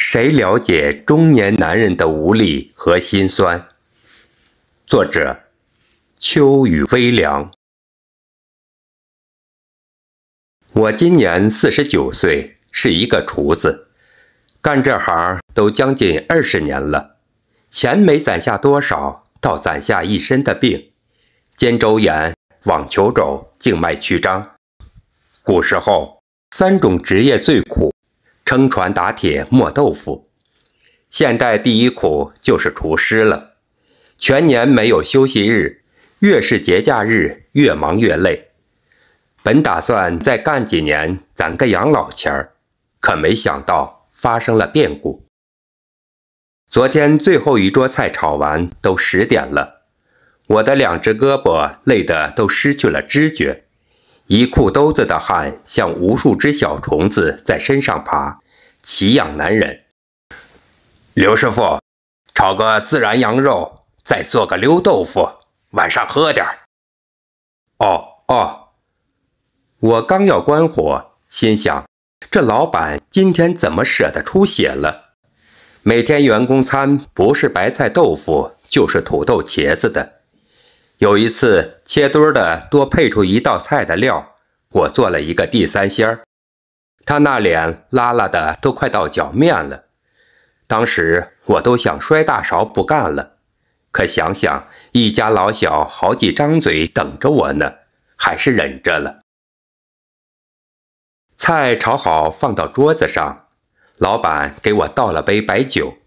谁了解中年男人的无力和心酸？作者：秋雨微凉。我今年四十九岁，是一个厨子，干这行都将近二十年了，钱没攒下多少，倒攒下一身的病：肩周炎、网球肘、静脉曲张。古时候，三种职业最苦。撑船打铁磨豆腐，现代第一苦就是厨师了，全年没有休息日，越是节假日越忙越累。本打算再干几年攒个养老钱儿，可没想到发生了变故。昨天最后一桌菜炒完都十点了，我的两只胳膊累得都失去了知觉。一裤兜子的汗，像无数只小虫子在身上爬，奇痒难忍。刘师傅，炒个孜然羊肉，再做个溜豆腐，晚上喝点儿。哦哦，我刚要关火，心想这老板今天怎么舍得出血了？每天员工餐不是白菜豆腐，就是土豆茄子的。有一次切墩儿的多配出一道菜的料，我做了一个地三鲜儿，他那脸拉拉的都快到脚面了。当时我都想摔大勺不干了，可想想一家老小好几张嘴等着我呢，还是忍着了。菜炒好放到桌子上，老板给我倒了杯白酒，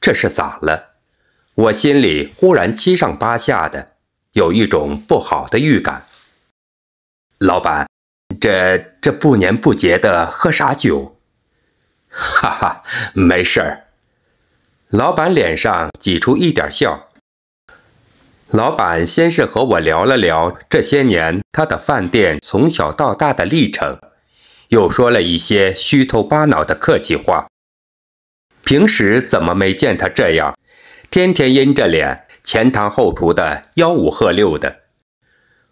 这是咋了？我心里忽然七上八下的。有一种不好的预感。老板，这这不年不节的喝啥酒？哈哈，没事儿。老板脸上挤出一点笑。老板先是和我聊了聊这些年他的饭店从小到大的历程，又说了一些虚头巴脑的客气话。平时怎么没见他这样，天天阴着脸？前堂后厨的吆五喝六的，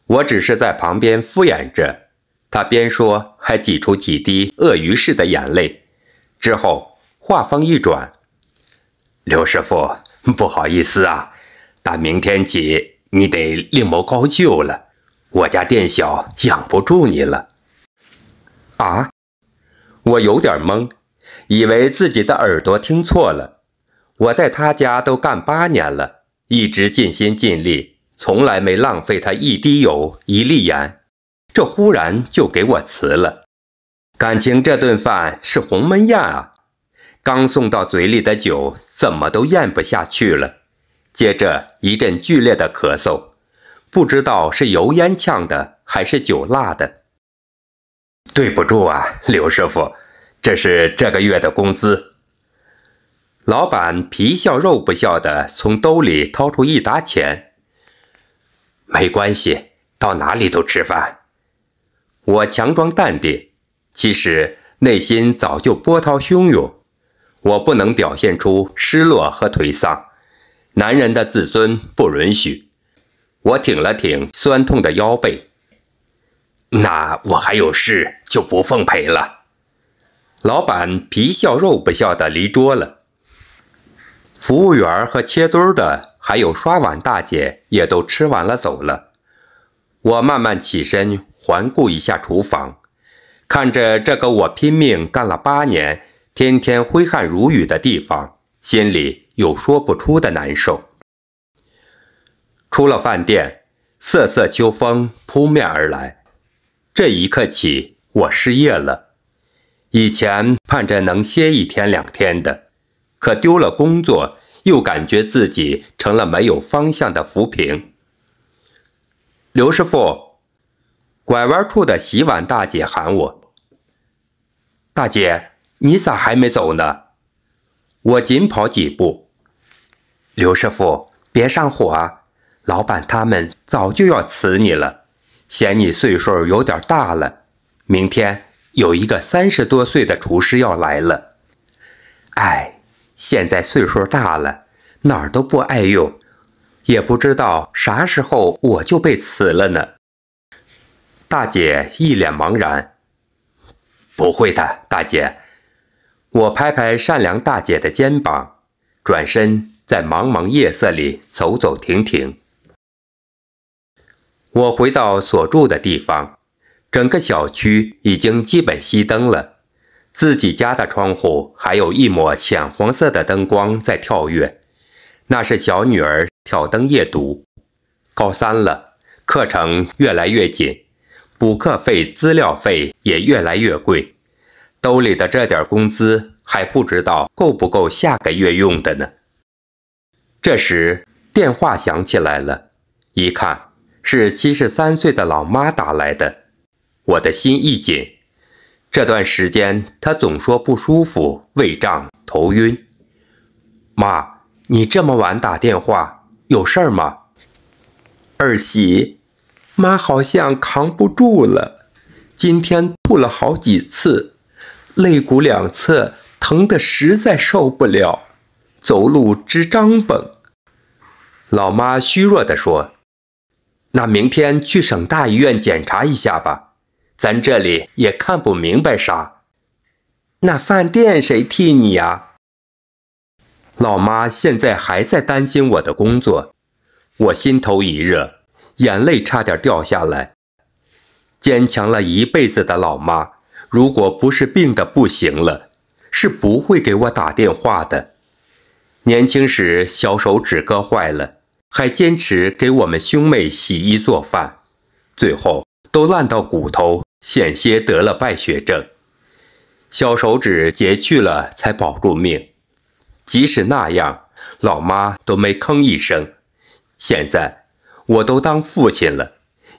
我只是在旁边敷衍着。他边说还挤出几滴鳄鱼似的眼泪，之后话锋一转：“刘师傅，不好意思啊，但明天起你得另谋高就了，我家店小养不住你了。”啊！我有点懵，以为自己的耳朵听错了。我在他家都干八年了。一直尽心尽力，从来没浪费他一滴油一粒盐，这忽然就给我辞了，感情这顿饭是鸿门宴啊！刚送到嘴里的酒怎么都咽不下去了，接着一阵剧烈的咳嗽，不知道是油烟呛的还是酒辣的。对不住啊，刘师傅，这是这个月的工资。老板皮笑肉不笑的从兜里掏出一沓钱。没关系，到哪里都吃饭。我强装淡定，其实内心早就波涛汹涌。我不能表现出失落和颓丧，男人的自尊不允许。我挺了挺酸痛的腰背。那我还有事，就不奉陪了。老板皮笑肉不笑的离桌了。服务员和切墩的，还有刷碗大姐，也都吃完了走了。我慢慢起身，环顾一下厨房，看着这个我拼命干了八年，天天挥汗如雨的地方，心里有说不出的难受。出了饭店，瑟瑟秋风扑面而来。这一刻起，我失业了。以前盼着能歇一天两天的，可丢了工作。又感觉自己成了没有方向的浮萍。刘师傅，拐弯处的洗碗大姐喊我：“大姐，你咋还没走呢？”我紧跑几步。刘师傅，别上火啊！老板他们早就要辞你了，嫌你岁数有点大了。明天有一个三十多岁的厨师要来了。哎。现在岁数大了，哪儿都不爱用，也不知道啥时候我就被辞了呢。大姐一脸茫然。不会的，大姐，我拍拍善良大姐的肩膀，转身在茫茫夜色里走走停停。我回到所住的地方，整个小区已经基本熄灯了。自己家的窗户还有一抹浅黄色的灯光在跳跃，那是小女儿挑灯夜读。高三了，课程越来越紧，补课费、资料费也越来越贵，兜里的这点工资还不知道够不够下个月用的呢。这时电话响起来了，一看是七十三岁的老妈打来的，我的心一紧。这段时间他总说不舒服，胃胀、头晕。妈，你这么晚打电话，有事儿吗？二喜，妈好像扛不住了，今天吐了好几次，肋骨两侧疼得实在受不了，走路直张蹦。老妈虚弱地说：“那明天去省大医院检查一下吧。”咱这里也看不明白啥，那饭店谁替你呀？老妈现在还在担心我的工作，我心头一热，眼泪差点掉下来。坚强了一辈子的老妈，如果不是病的不行了，是不会给我打电话的。年轻时小手指割坏了，还坚持给我们兄妹洗衣做饭，最后都烂到骨头。险些得了败血症，小手指截去了才保住命。即使那样，老妈都没吭一声。现在我都当父亲了，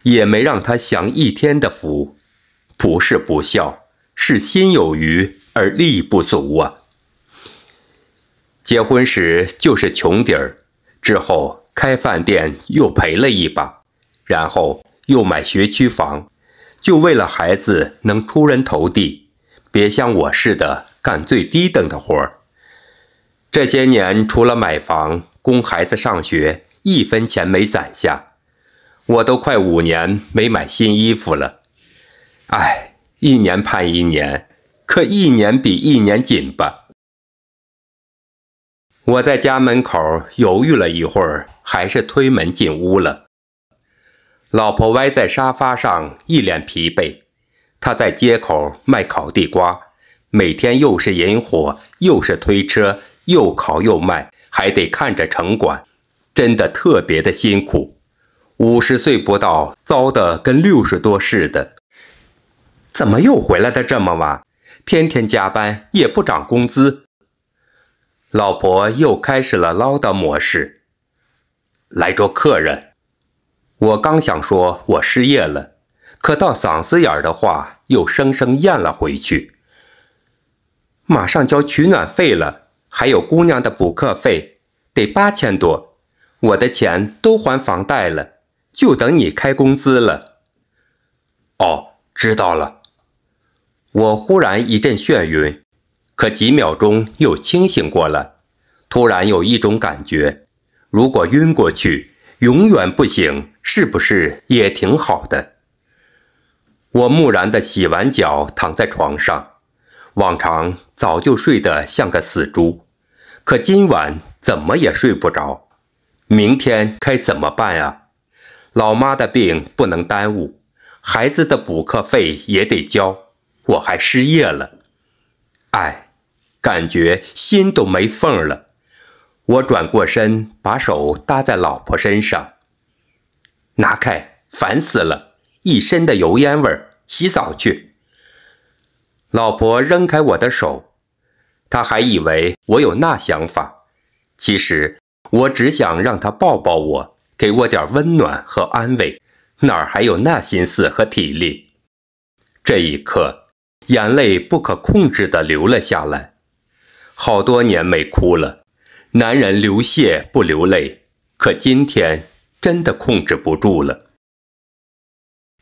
也没让他享一天的福。不是不孝，是心有余而力不足啊。结婚时就是穷底儿，之后开饭店又赔了一把，然后又买学区房。就为了孩子能出人头地，别像我似的干最低等的活儿。这些年除了买房供孩子上学，一分钱没攒下。我都快五年没买新衣服了。哎，一年盼一年，可一年比一年紧吧。我在家门口犹豫了一会儿，还是推门进屋了。老婆歪在沙发上，一脸疲惫。他在街口卖烤地瓜，每天又是引火，又是推车，又烤又卖，还得看着城管，真的特别的辛苦。五十岁不到，糟的跟六十多似的。怎么又回来的这么晚？天天加班也不涨工资。老婆又开始了唠叨模式。来桌客人。我刚想说，我失业了，可到嗓子眼儿的话又生生咽了回去。马上交取暖费了，还有姑娘的补课费，得八千多。我的钱都还房贷了，就等你开工资了。哦，知道了。我忽然一阵眩晕，可几秒钟又清醒过了。突然有一种感觉，如果晕过去。永远不醒，是不是也挺好的？我木然的洗完脚，躺在床上。往常早就睡得像个死猪，可今晚怎么也睡不着。明天该怎么办啊？老妈的病不能耽误，孩子的补课费也得交，我还失业了。哎，感觉心都没缝了。我转过身，把手搭在老婆身上，拿开，烦死了，一身的油烟味儿，洗澡去。老婆扔开我的手，她还以为我有那想法，其实我只想让她抱抱我，给我点温暖和安慰，哪儿还有那心思和体力？这一刻，眼泪不可控制的流了下来，好多年没哭了。男人流血不流泪，可今天真的控制不住了。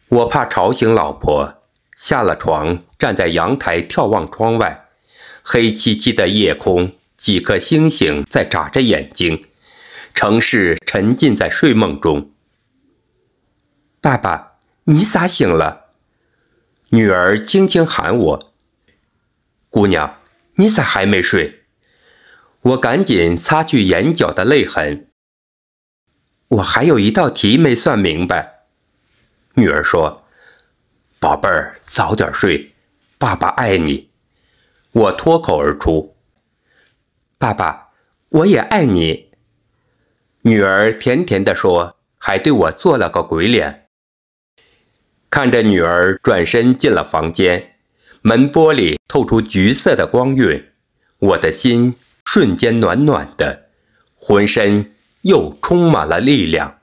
我怕吵醒老婆，下了床，站在阳台眺望窗外，黑漆漆的夜空，几颗星星在眨着眼睛，城市沉浸在睡梦中。爸爸，你咋醒了？女儿轻轻喊我。姑娘，你咋还没睡？我赶紧擦去眼角的泪痕。我还有一道题没算明白。女儿说：“宝贝儿，早点睡，爸爸爱你。”我脱口而出：“爸爸，我也爱你。”女儿甜甜的说，还对我做了个鬼脸。看着女儿转身进了房间，门玻璃透出橘色的光晕，我的心。瞬间暖暖的，浑身又充满了力量。